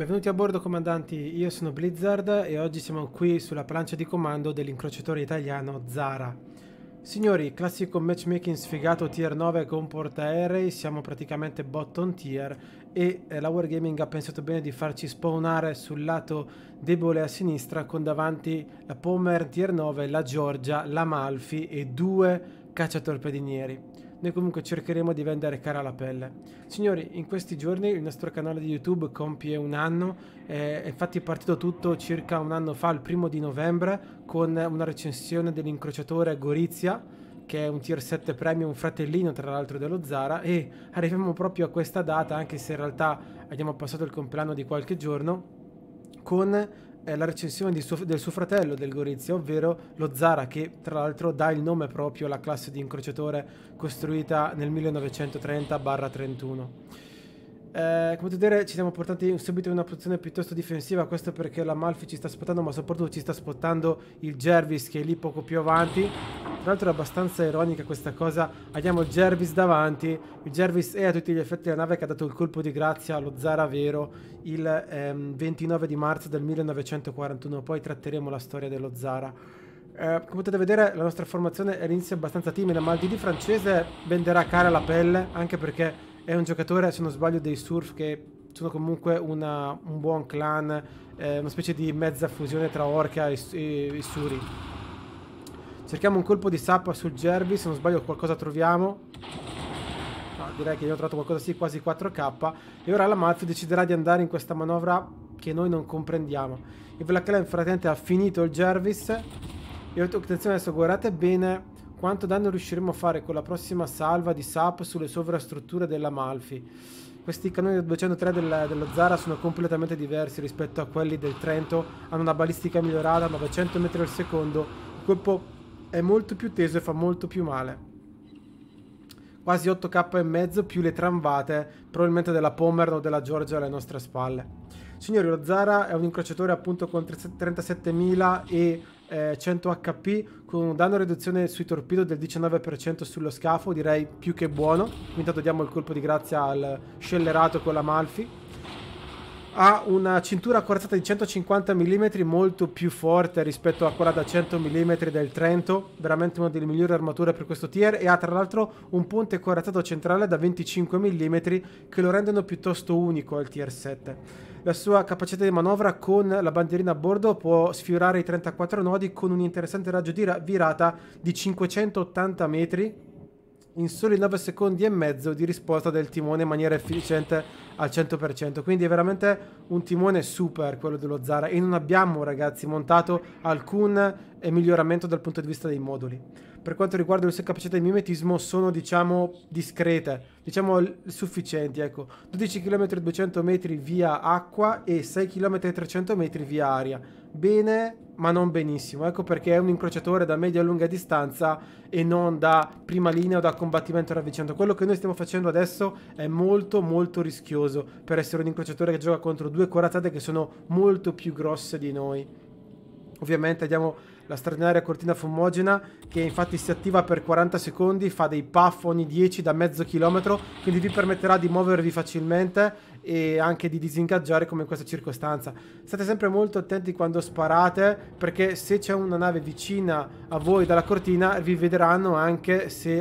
Benvenuti a bordo comandanti, io sono Blizzard e oggi siamo qui sulla plancia di comando dell'incrociatore italiano Zara. Signori, classico matchmaking sfigato tier 9 con portaerei, siamo praticamente bottom tier e eh, la Wargaming ha pensato bene di farci spawnare sul lato debole a sinistra con davanti la Pommer tier 9, la Georgia, la Malfi e due cacciatorpedinieri noi comunque cercheremo di vendere cara la pelle. Signori, in questi giorni il nostro canale di YouTube compie un anno, è infatti partito tutto circa un anno fa, il primo di novembre, con una recensione dell'incrociatore Gorizia, che è un tier 7 premium, un fratellino tra l'altro dello Zara, e arriviamo proprio a questa data, anche se in realtà abbiamo passato il compleanno di qualche giorno, con è la recensione suo, del suo fratello del Gorizia, ovvero lo Zara, che tra l'altro dà il nome proprio alla classe di incrociatore costruita nel 1930-31. Eh, come potete vedere ci siamo portati subito in una posizione piuttosto difensiva, questo perché la Malfi ci sta spottando, ma soprattutto ci sta spottando il Jervis che è lì poco più avanti. Tra l'altro è abbastanza ironica questa cosa, abbiamo Jervis davanti, il Jervis è a tutti gli effetti la nave che ha dato il colpo di grazia allo Zara Vero il ehm, 29 di marzo del 1941, poi tratteremo la storia dello Zara. Eh, come potete vedere la nostra formazione all'inizio è abbastanza timida, ma il DD francese venderà cara la pelle, anche perché è un giocatore, se non sbaglio, dei Surf che sono comunque una, un buon clan, eh, una specie di mezza fusione tra Orca e, e, e Suri. Cerchiamo un colpo di sappa sul Gerby, se non sbaglio qualcosa troviamo. No, ah, direi che abbiamo trovato qualcosa sì, quasi 4k. E ora la Malfi deciderà di andare in questa manovra che noi non comprendiamo. Il Black Clan frattempo ha finito il Jervis. E attenzione adesso, guardate bene quanto danno riusciremo a fare con la prossima salva di Sap sulle sovrastrutture dell'Amalfi? Questi cannoni del 203 della, dello Zara sono completamente diversi rispetto a quelli del Trento, hanno una balistica migliorata, 900 metri al secondo, il colpo è molto più teso e fa molto più male. Quasi 8k e mezzo più le tramvate, probabilmente della Pommern o della Georgia alle nostre spalle. Signori, lo Zara è un incrociatore appunto con 37.000 e eh, 100 HP con un danno riduzione sui torpedo del 19% sullo scafo, direi più che buono. intanto diamo il colpo di grazia al scellerato con la Malfi ha una cintura corazzata di 150 mm molto più forte rispetto a quella da 100 mm del Trento, veramente una delle migliori armature per questo tier e ha tra l'altro un ponte corazzato centrale da 25 mm che lo rendono piuttosto unico al tier 7. La sua capacità di manovra con la bandierina a bordo può sfiorare i 34 nodi con un interessante raggio di virata di 580 metri in soli 9 secondi e mezzo di risposta del timone in maniera efficiente al 100%. Quindi è veramente un timone super quello dello Zara e non abbiamo ragazzi montato alcun eh, miglioramento dal punto di vista dei moduli. Per quanto riguarda le sue capacità di mimetismo sono diciamo discrete, diciamo sufficienti, ecco. 12 km 200 metri via acqua e 6 km 300 metri via aria bene ma non benissimo. Ecco perché è un incrociatore da media e lunga distanza e non da prima linea o da combattimento ravvicinato. Quello che noi stiamo facendo adesso è molto molto rischioso per essere un incrociatore che gioca contro due corazzate che sono molto più grosse di noi. Ovviamente abbiamo la straordinaria cortina fumogena che infatti si attiva per 40 secondi, fa dei puff ogni 10 da mezzo chilometro, quindi vi permetterà di muovervi facilmente e anche di disingaggiare come in questa circostanza. State sempre molto attenti quando sparate perché se c'è una nave vicina a voi dalla cortina vi vedranno anche se,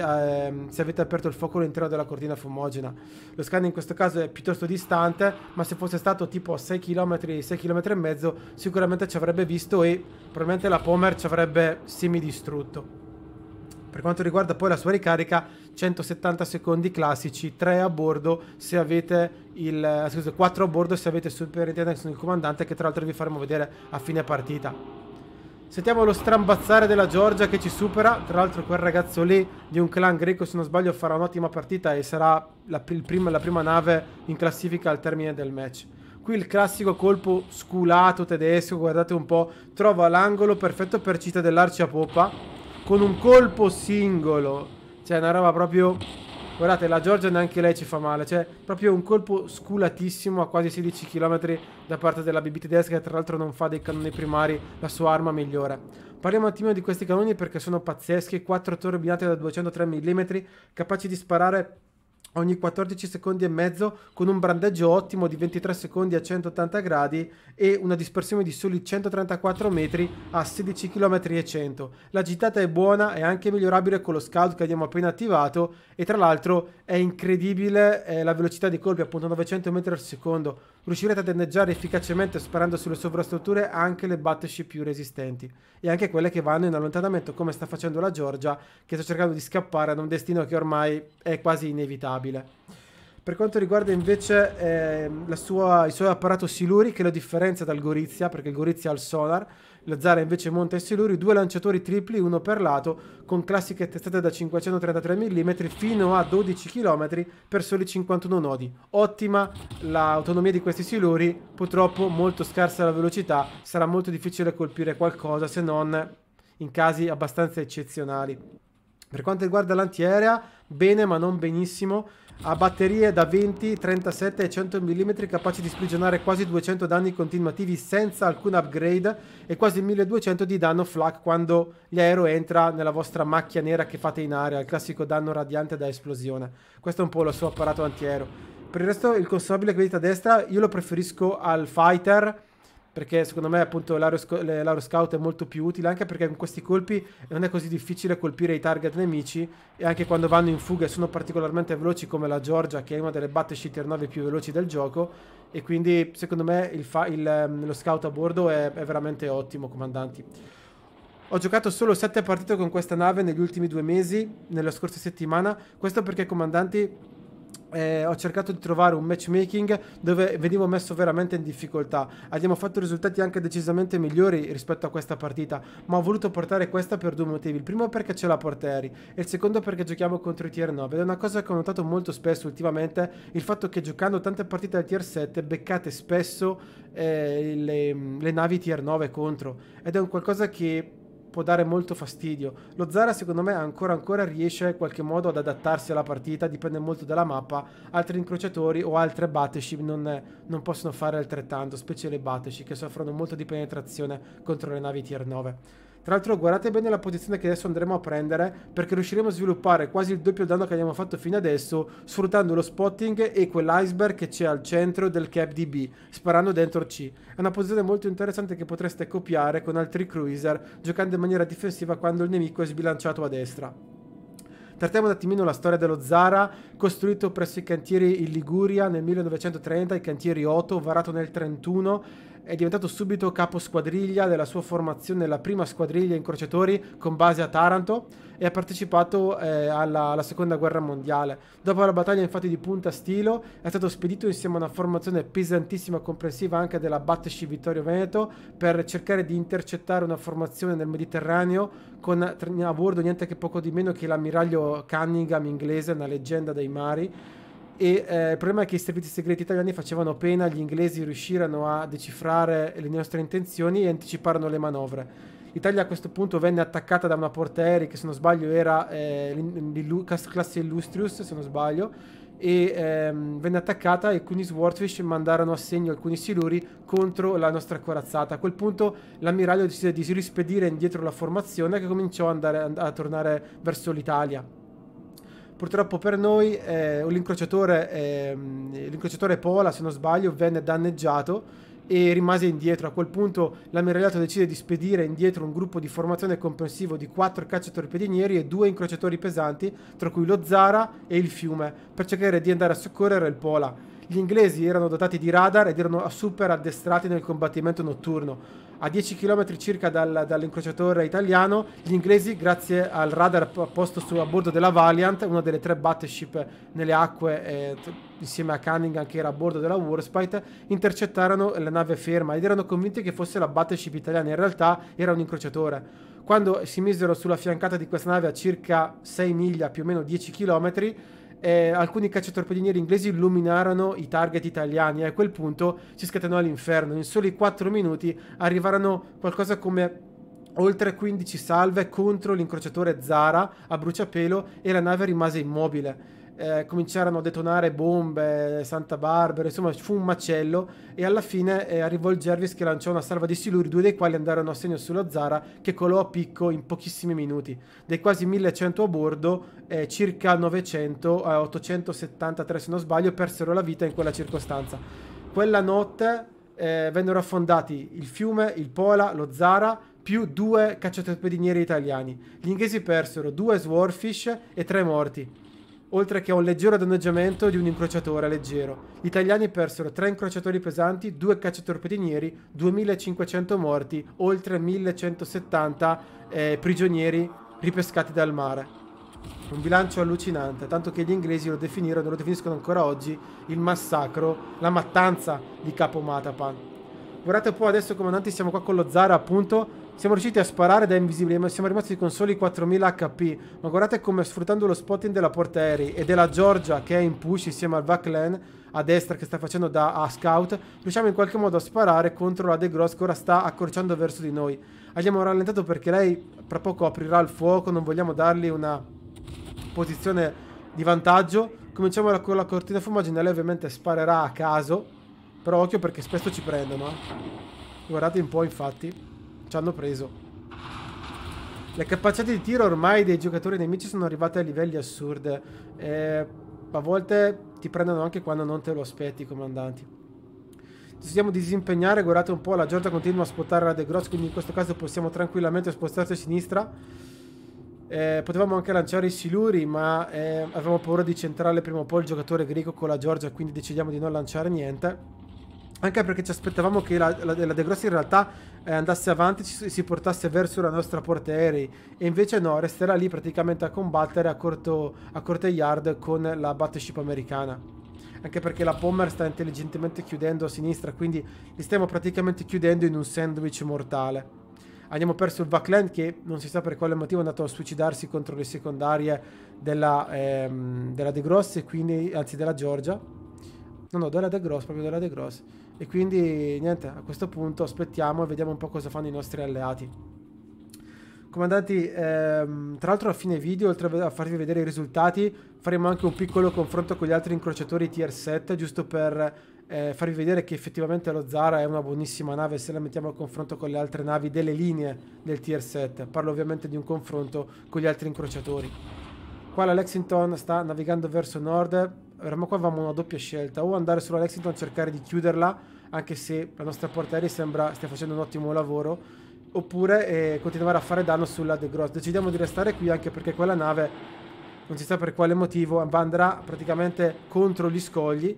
eh, se avete aperto il fuoco all'interno della cortina fumogena. Lo scan in questo caso è piuttosto distante ma se fosse stato tipo 6 km, 6 km e mezzo sicuramente ci avrebbe visto e probabilmente la Pomer ci avrebbe semidistrutto. Per quanto riguarda poi la sua ricarica, 170 secondi classici, 3 a bordo se avete il eh, scusate, 4 a bordo se avete il superintendente il comandante che tra l'altro vi faremo vedere a fine partita. Sentiamo lo strambazzare della Georgia che ci supera, tra l'altro quel ragazzo lì di un clan greco se non sbaglio farà un'ottima partita e sarà la, prima, la prima nave in classifica al termine del match. Qui il classico colpo sculato tedesco, guardate un po', trova l'angolo perfetto per Città a Poppa con un colpo singolo. Cioè, una roba proprio... Guardate, la Georgia neanche lei ci fa male. Cioè, proprio un colpo sculatissimo a quasi 16 km da parte della BB tedesca, che tra l'altro non fa dei cannoni primari la sua arma migliore. Parliamo un attimo di questi cannoni perché sono pazzeschi. 4 torri binate da 203 mm, capaci di sparare ogni 14 secondi e mezzo con un brandeggio ottimo di 23 secondi a 180 gradi e una dispersione di soli 134 metri a 16 km e 100. La gittata è buona, e anche migliorabile con lo scout che abbiamo appena attivato e tra l'altro è incredibile eh, la velocità di colpi, appunto 900 metri al secondo. Riuscirete a danneggiare efficacemente sparando sulle sovrastrutture anche le battleship più resistenti e anche quelle che vanno in allontanamento, come sta facendo la Georgia, che sta cercando di scappare ad un destino che ormai è quasi inevitabile. Per quanto riguarda invece eh, sua, il suo apparato Siluri, che lo differenzia dal Gorizia, perché il Gorizia ha il sonar, la Zara invece monta e siluri, due lanciatori tripli, uno per lato, con classiche testate da 533 mm fino a 12 km per soli 51 nodi. Ottima l'autonomia di questi siluri, purtroppo molto scarsa la velocità, sarà molto difficile colpire qualcosa se non in casi abbastanza eccezionali. Per quanto riguarda l'antiaerea, bene ma non benissimo, ha batterie da 20, 37 e 100 mm capaci di sprigionare quasi 200 danni continuativi senza alcun upgrade e quasi 1200 di danno flak quando l'aereo entra nella vostra macchia nera che fate in aria, il classico danno radiante da esplosione. Questo è un po' il suo apparato antiaereo. Per il resto il consumabile che vedete a destra io lo preferisco al fighter perché secondo me appunto l'aero scout è molto più utile anche perché con questi colpi non è così difficile colpire i target nemici e anche quando vanno in fuga sono particolarmente veloci come la Georgia che è una delle battleship 9 più veloci del gioco e quindi secondo me il il, ehm, lo scout a bordo è, è veramente ottimo comandanti ho giocato solo 7 partite con questa nave negli ultimi due mesi nella scorsa settimana questo perché comandanti eh, ho cercato di trovare un matchmaking dove venivo messo veramente in difficoltà. Abbiamo fatto risultati anche decisamente migliori rispetto a questa partita, ma ho voluto portare questa per due motivi. Il primo perché ce la porteri e il secondo perché giochiamo contro i tier 9. Ed è una cosa che ho notato molto spesso ultimamente, il fatto che giocando tante partite al tier 7 beccate spesso eh, le, le navi tier 9 contro. Ed è un qualcosa che può dare molto fastidio. Lo Zara secondo me ancora ancora riesce in qualche modo ad adattarsi alla partita, dipende molto dalla mappa, altri incrociatori o altre battleship non, non possono fare altrettanto, specie le battleship che soffrono molto di penetrazione contro le navi tier 9. Tra l'altro guardate bene la posizione che adesso andremo a prendere perché riusciremo a sviluppare quasi il doppio danno che abbiamo fatto fino adesso sfruttando lo spotting e quell'iceberg che c'è al centro del cap di B sparando dentro C. È una posizione molto interessante che potreste copiare con altri cruiser giocando in maniera difensiva quando il nemico è sbilanciato a destra. Trattiamo un attimino la storia dello Zara, costruito presso i cantieri in Liguria nel 1930, i cantieri 8, varato nel 1931 è diventato subito capo squadriglia della sua formazione, la prima squadriglia incrociatori con base a Taranto e ha partecipato eh, alla, alla, seconda guerra mondiale. Dopo la battaglia infatti di Punta Stilo è stato spedito insieme a una formazione pesantissima comprensiva anche della Batteshi Vittorio Veneto per cercare di intercettare una formazione nel Mediterraneo con a bordo niente che poco di meno che l'ammiraglio Cunningham inglese, una leggenda dei mari e eh, il problema è che i servizi segreti italiani facevano pena, gli inglesi riuscirono a decifrare le nostre intenzioni e anticiparono le manovre. L'Italia a questo punto venne attaccata da una portaerei che se non sbaglio era eh, classe Illustrious, se non sbaglio, e ehm, venne attaccata e alcuni Swordfish mandarono a segno alcuni siluri contro la nostra corazzata. A quel punto l'ammiraglio decise di rispedire indietro la formazione che cominciò ad andare, a tornare verso l'Italia. Purtroppo per noi eh, l'incrociatore, eh, l'incrociatore Pola, se non sbaglio, venne danneggiato e rimase indietro. A quel punto l'ammiragliato decide di spedire indietro un gruppo di formazione comprensivo di quattro cacciatorpedinieri e due incrociatori pesanti, tra cui lo Zara e il fiume, per cercare di andare a soccorrere il Pola. Gli inglesi erano dotati di radar ed erano super addestrati nel combattimento notturno a 10 km circa dal, dall'incrociatore italiano, gli inglesi, grazie al radar posto su, a bordo della Valiant, una delle tre battleship nelle acque eh, insieme a Cunningham che era a bordo della Warspite, intercettarono la nave ferma ed erano convinti che fosse la battleship italiana, in realtà era un incrociatore. Quando si misero sulla fiancata di questa nave a circa 6 miglia, più o meno 10 km, eh, alcuni cacciatorpedinieri inglesi illuminarono i target italiani e a quel punto si scatenò all'inferno. In soli 4 minuti arrivarono qualcosa come oltre 15 salve contro l'incrociatore Zara a bruciapelo e la nave rimase immobile eh, cominciarono a detonare bombe, Santa Barbara, insomma fu un macello e alla fine eh, arrivò il Jervis che lanciò una salva di siluri, due dei quali andarono a segno sulla Zara che colò a picco in pochissimi minuti. Dei quasi 1100 a bordo, eh, circa 900, 873 eh, se non sbaglio, persero la vita in quella circostanza. Quella notte eh, vennero affondati il fiume, il Pola, lo Zara più due cacciatorpedinieri italiani. Gli inglesi persero due Swarfish e tre morti oltre che a un leggero danneggiamento di un incrociatore leggero. Gli italiani persero tre incrociatori pesanti, due cacciatorpedinieri, 2500 morti, oltre 1170 eh, prigionieri ripescati dal mare. Un bilancio allucinante, tanto che gli inglesi lo definirono, lo definiscono ancora oggi, il massacro, la mattanza di Capo Matapan. Guardate un po' adesso, comandanti, siamo qua con lo Zara, appunto, siamo riusciti a sparare da invisibili ma siamo rimasti con soli 4000 HP. Ma guardate come sfruttando lo spotting della porta aerei e della Georgia che è in push insieme al Vaclan a destra che sta facendo da scout, riusciamo in qualche modo a sparare contro la De Gross che ora sta accorciando verso di noi. Abbiamo rallentato perché lei tra poco aprirà il fuoco, non vogliamo dargli una posizione di vantaggio. Cominciamo con la cortina fumagina, lei ovviamente sparerà a caso, però occhio perché spesso ci prendono. Eh. Guardate un po' infatti. Ci hanno preso. Le capacità di tiro ormai dei giocatori nemici sono arrivate a livelli assurdi. Eh, a volte ti prendono anche quando non te lo aspetti, comandanti. Ci di disimpegnare, guardate un po', la Giorgia continua a spostare la De Gross, quindi in questo caso possiamo tranquillamente spostarci a sinistra. Eh, potevamo anche lanciare i siluri, ma eh, avevamo paura di centrare prima o poi il giocatore greco con la Georgia quindi decidiamo di non lanciare niente. Anche perché ci aspettavamo che la, la, la De Gross in realtà eh, andasse avanti e si portasse verso la nostra portaerei e invece no, resterà lì praticamente a combattere a, corto, a corte yard con la battleship americana anche perché la Pommer sta intelligentemente chiudendo a sinistra quindi li stiamo praticamente chiudendo in un sandwich mortale abbiamo perso il Vaclan che non si sa per quale motivo è andato a suicidarsi contro le secondarie della, ehm, della De Grosse, quindi, anzi della Georgia No, no, Dora De Gross, proprio Dora De Gross. E quindi, niente, a questo punto aspettiamo e vediamo un po' cosa fanno i nostri alleati. Comandanti, ehm, tra l'altro a fine video, oltre a farvi vedere i risultati, faremo anche un piccolo confronto con gli altri incrociatori tier 7, giusto per eh, farvi vedere che effettivamente lo Zara è una buonissima nave se la mettiamo a confronto con le altre navi delle linee del tier 7. Parlo ovviamente di un confronto con gli altri incrociatori. Qua la Lexington sta navigando verso nord, Eravamo qua, avevamo una doppia scelta. O andare sulla Lexington, cercare di chiuderla, anche se la nostra portiere sembra stia facendo un ottimo lavoro. Oppure eh, continuare a fare danno sulla De Gross. Decidiamo di restare qui anche perché quella nave, non si sa per quale motivo, andrà praticamente contro gli scogli.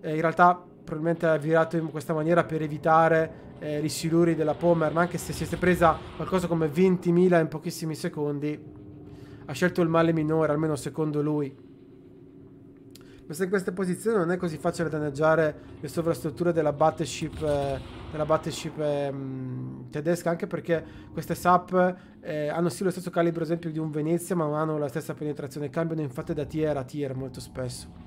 Eh, in realtà probabilmente ha virato in questa maniera per evitare eh, i siluri della Pomer, ma anche se si è presa qualcosa come 20.000 in pochissimi secondi, ha scelto il male minore, almeno secondo lui. Messa in posizione posizioni non è così facile danneggiare le sovrastrutture della battleship, eh, della battleship eh, tedesca, anche perché queste SAP eh, hanno sì lo stesso calibro, ad esempio, di un Venezia, ma non hanno la stessa penetrazione. Cambiano infatti da tier a tier molto spesso.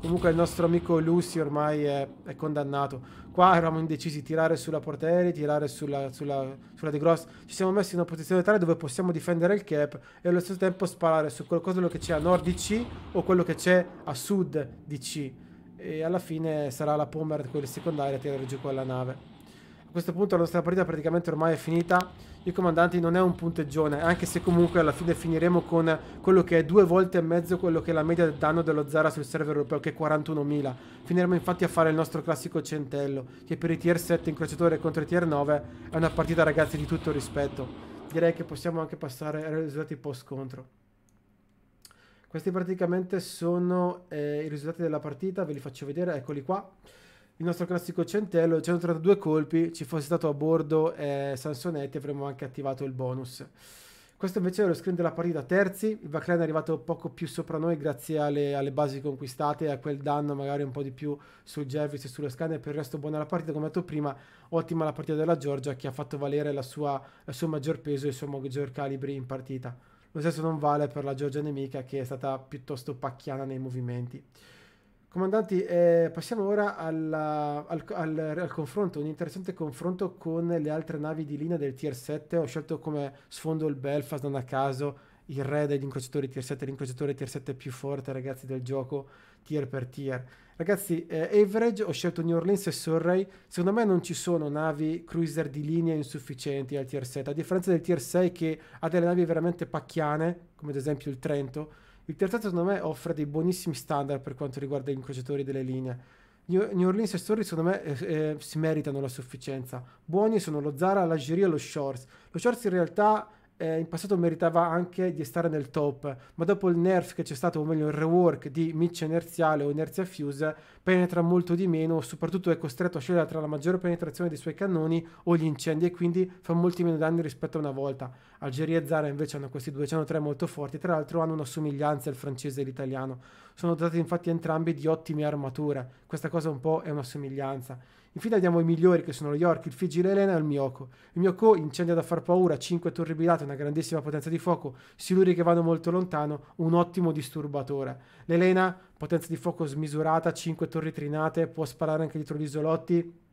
Comunque il nostro amico Lucy ormai è, è condannato. Qua eravamo indecisi tirare sulla portiere, tirare sulla, sulla, sulla De Gross. Ci siamo messi in una posizione tale dove possiamo difendere il cap e allo stesso tempo sparare su qualcosa che c'è a nord di C o quello che c'è a sud di C. E alla fine sarà la Pommer, quella secondaria, a tirare giù quella nave. A questo punto la nostra partita praticamente ormai è finita i comandanti non è un punteggione, anche se comunque alla fine finiremo con quello che è due volte e mezzo quello che è la media del danno dello Zara sul server europeo, che è 41.000. Finiremo infatti a fare il nostro classico centello, che per i tier 7 incrociatore contro i tier 9 è una partita ragazzi di tutto rispetto. Direi che possiamo anche passare ai risultati post contro. Questi praticamente sono eh, i risultati della partita, ve li faccio vedere, eccoli qua il nostro classico centello, 132 colpi, ci fosse stato a bordo eh, Sansonetti avremmo anche attivato il bonus. Questo invece era lo screen della partita terzi, il Vaclan è arrivato poco più sopra noi grazie alle, alle basi conquistate e a quel danno magari un po' di più sul Jervis e sulle scanner, per il resto buona la partita, come ho detto prima, ottima la partita della Georgia che ha fatto valere la sua, il suo maggior peso e il suo maggior calibri in partita. Lo stesso non vale per la Georgia nemica che è stata piuttosto pacchiana nei movimenti. Comandanti, eh, passiamo ora alla, al, al, al, confronto, un interessante confronto con le altre navi di linea del tier 7. Ho scelto come sfondo il Belfast, non a caso, il re degli incrociatori tier 7, l'incrociatore tier 7 più forte, ragazzi, del gioco, tier per tier. Ragazzi, eh, average, ho scelto New Orleans e Surrey. Secondo me non ci sono navi cruiser di linea insufficienti al tier 7, a differenza del tier 6 che ha delle navi veramente pacchiane, come ad esempio il Trento il terzetto, secondo me, offre dei buonissimi standard per quanto riguarda gli incrociatori delle linee. New Orleans e Story, secondo me, eh, eh, si meritano la sufficienza. Buoni sono lo Zara, l'Algeria e lo Shorts. Lo Shorts, in realtà, eh, in passato meritava anche di stare nel top, ma dopo il nerf che c'è stato, o meglio il rework di miccia inerziale o inerzia fuse, penetra molto di meno, soprattutto è costretto a scegliere tra la maggiore penetrazione dei suoi cannoni o gli incendi e quindi fa molti meno danni rispetto a una volta. Algeria e Zara invece hanno questi 203 molto forti, tra l'altro hanno una somiglianza il francese e l'italiano. Sono dotati infatti entrambi di ottime armature, questa cosa un po' è una somiglianza. Infine fila abbiamo i migliori che sono lo York, il Fiji, l'Elena e il Miyoko. Il Miyoko incendia da far paura, 5 torri bilate, una grandissima potenza di fuoco, siluri che vanno molto lontano, un ottimo disturbatore. L'Elena, potenza di fuoco smisurata, 5 torri trinate, può sparare anche dietro gli isolotti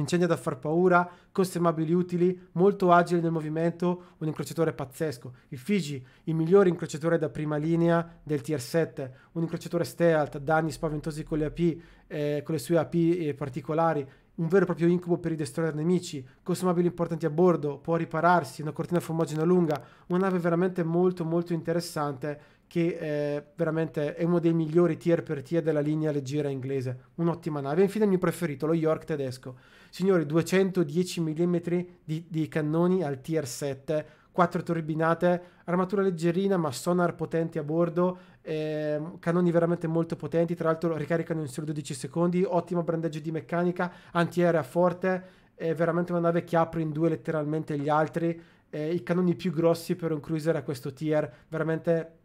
incendio da far paura, costi utili, molto agile nel movimento, un incrociatore pazzesco. Il Fiji, il migliore incrociatore da prima linea del tier 7, un incrociatore stealth, danni spaventosi con le AP, eh, con le sue AP eh, particolari, un vero e proprio incubo per i destroyer nemici, consumabili importanti a bordo, può ripararsi, una cortina fumogena lunga, una nave veramente molto molto interessante che è eh, veramente è uno dei migliori tier per tier della linea leggera inglese, un'ottima nave. Infine il mio preferito, lo York tedesco. Signori, 210 mm di, di cannoni al tier 7, 4 turbinate, armatura leggerina ma sonar potenti a bordo, eh, cannoni veramente molto potenti, tra l'altro ricaricano in solo 12 secondi, ottimo brandeggio di meccanica, antiaerea forte, è veramente una nave che apre in due letteralmente gli altri, eh, i cannoni più grossi per un cruiser a questo tier, veramente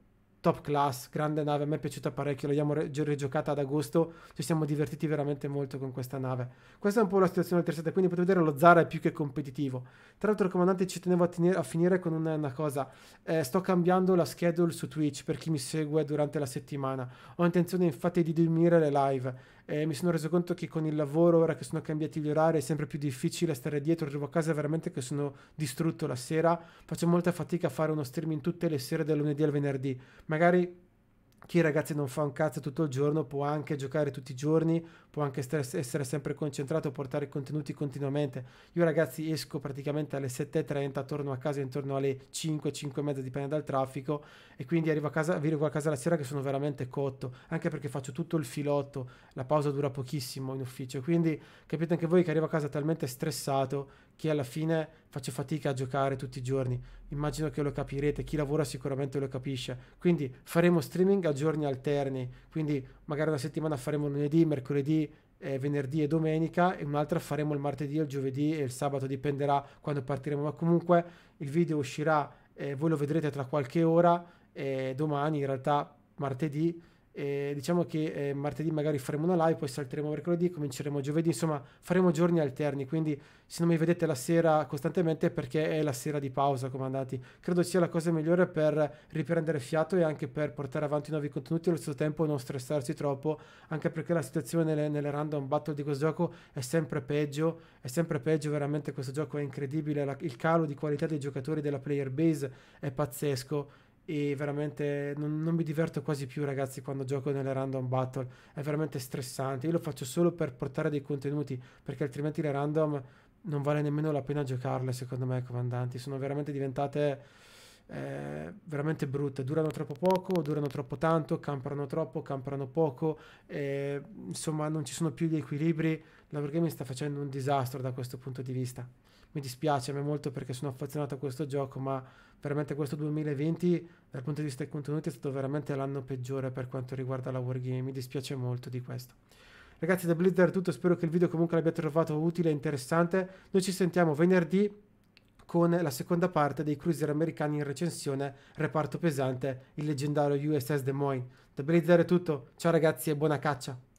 top class, grande nave, a me è piaciuta parecchio, l'abbiamo rigiocata ad agosto, ci siamo divertiti veramente molto con questa nave. Questa è un po' la situazione del 37, quindi potete vedere lo Zara è più che competitivo. Tra l'altro comandante ci tenevo a, tenere, a finire con una, una cosa, eh, sto cambiando la schedule su Twitch per chi mi segue durante la settimana, ho intenzione infatti di dormire le live eh, mi sono reso conto che con il lavoro, ora che sono cambiati gli orari, è sempre più difficile stare dietro. Arrivo a casa veramente che sono distrutto la sera. Faccio molta fatica a fare uno streaming tutte le sere, dal lunedì al venerdì. Magari chi ragazzi non fa un cazzo tutto il giorno può anche giocare tutti i giorni, può anche stres- essere sempre concentrato, portare contenuti continuamente. Io ragazzi esco praticamente alle 7.30, torno a casa intorno alle 5, 5 e mezza, dipende dal traffico, e quindi arrivo a casa, arrivo a casa la sera che sono veramente cotto, anche perché faccio tutto il filotto, la pausa dura pochissimo in ufficio, quindi capite anche voi che arrivo a casa talmente stressato che alla fine faccio fatica a giocare tutti i giorni. Immagino che lo capirete, chi lavora sicuramente lo capisce. Quindi faremo streaming a giorni alterni, quindi magari una settimana faremo lunedì, mercoledì, eh, venerdì e domenica e un'altra faremo il martedì, il giovedì e il sabato, dipenderà quando partiremo, ma comunque il video uscirà, eh, voi lo vedrete tra qualche ora, eh, domani in realtà martedì e diciamo che eh, martedì magari faremo una live, poi salteremo mercoledì, cominceremo giovedì, insomma faremo giorni alterni, quindi se non mi vedete la sera costantemente è perché è la sera di pausa, comandati. Credo sia la cosa migliore per riprendere fiato e anche per portare avanti nuovi contenuti allo stesso tempo non stressarsi troppo, anche perché la situazione nelle, nelle random battle di questo gioco è sempre peggio, è sempre peggio, veramente questo gioco è incredibile, la, il calo di qualità dei giocatori della player base è pazzesco e veramente non, non, mi diverto quasi più ragazzi quando gioco nelle random battle è veramente stressante io lo faccio solo per portare dei contenuti perché altrimenti le random non vale nemmeno la pena giocarle secondo me comandanti sono veramente diventate eh, veramente brutte durano troppo poco durano troppo tanto camperano troppo camperano poco eh, insomma non ci sono più gli equilibri la wargaming sta facendo un disastro da questo punto di vista mi dispiace a me molto perché sono affezionato a questo gioco, ma veramente questo 2020 dal punto di vista dei contenuti è stato veramente l'anno peggiore per quanto riguarda la Wargame, mi dispiace molto di questo. Ragazzi da Blizzard è tutto, spero che il video comunque l'abbia trovato utile e interessante, noi ci sentiamo venerdì con la seconda parte dei cruiser americani in recensione, reparto pesante, il leggendario USS Des Moines. Da Blizzard è tutto, ciao ragazzi e buona caccia!